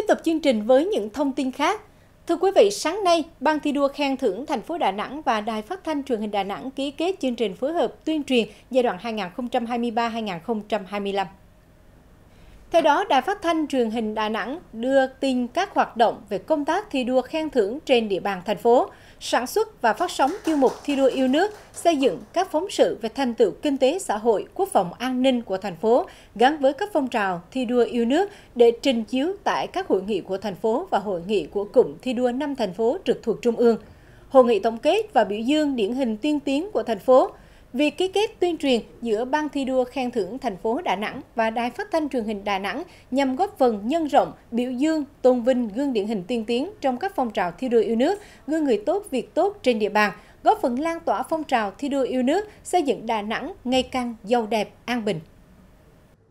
Tiếp tục chương trình với những thông tin khác. Thưa quý vị, sáng nay, Ban thi đua khen thưởng thành phố Đà Nẵng và Đài Phát thanh Truyền hình Đà Nẵng ký kết chương trình phối hợp tuyên truyền giai đoạn 2023-2025. Theo đó, Đài Phát thanh Truyền hình Đà Nẵng đưa tin các hoạt động về công tác thi đua khen thưởng trên địa bàn thành phố, sản xuất và phát sóng chương mục thi đua yêu nước, xây dựng các phóng sự về thành tựu kinh tế xã hội, quốc phòng an ninh của thành phố gắn với các phong trào thi đua yêu nước để trình chiếu tại các hội nghị của thành phố và hội nghị của cụm thi đua năm thành phố trực thuộc trung ương. Hội nghị tổng kết và biểu dương điển hình tiên tiến của thành phố – Việc ký kết tuyên truyền giữa Ban thi đua khen thưởng thành phố Đà Nẵng và Đài Phát thanh truyền hình Đà Nẵng nhằm góp phần nhân rộng, biểu dương, tôn vinh gương điển hình tiên tiến trong các phong trào thi đua yêu nước, gương người tốt việc tốt trên địa bàn, góp phần lan tỏa phong trào thi đua yêu nước, xây dựng Đà Nẵng ngày càng giàu đẹp, an bình.